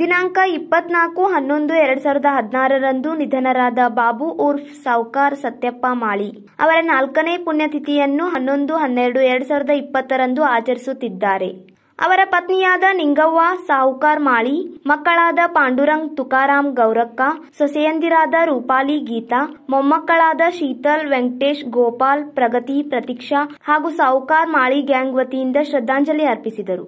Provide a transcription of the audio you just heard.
ದಿನಾಂಕ ಇಪ್ಪತ್ನಾಲ್ಕು ಹನ್ನೊಂದು ಎರಡ್ ಸಾವಿರದ ಹದಿನಾರರಂದು ನಿಧನರಾದ ಬಾಬು ಉರ್ಫ್ ಸಾವ್ಕಾರ್ ಸತ್ಯಪ್ಪ ಮಾಳಿ ಅವರ ನಾಲ್ಕನೇ ಪುಣ್ಯತಿಥಿಯನ್ನು ಹನ್ನೊಂದು ಹನ್ನೆರಡು ಎರಡ್ ಸಾವಿರದ ಇಪ್ಪತ್ತರಂದು ಆಚರಿಸುತ್ತಿದ್ದಾರೆ ಅವರ ಪತ್ನಿಯಾದ ನಿಂಗವ್ವ ಸಾಹುಕಾರ್ ಮಾಳಿ ಮಕ್ಕಳಾದ ಪಾಂಡುರಂಗ್ ತುಕಾರಾಮ್ ಗೌರಕ್ಕ ಸೊಸೆಯಂದಿರಾದ ರೂಪಾಲಿ ಗೀತಾ ಮೊಮ್ಮಕ್ಕಳಾದ ಶೀತಲ್ ವೆಂಕಟೇಶ್ ಗೋಪಾಲ್ ಪ್ರಗತಿ ಪ್ರತೀಕ್ಷಾ ಹಾಗೂ ಸಾಹುಕಾರ್ ಮಾಳಿ ಗ್ಯಾಂಗ್ ವತಿಯಿಂದ ಶ್ರದ್ಧಾಂಜಲಿ ಅರ್ಪಿಸಿದರು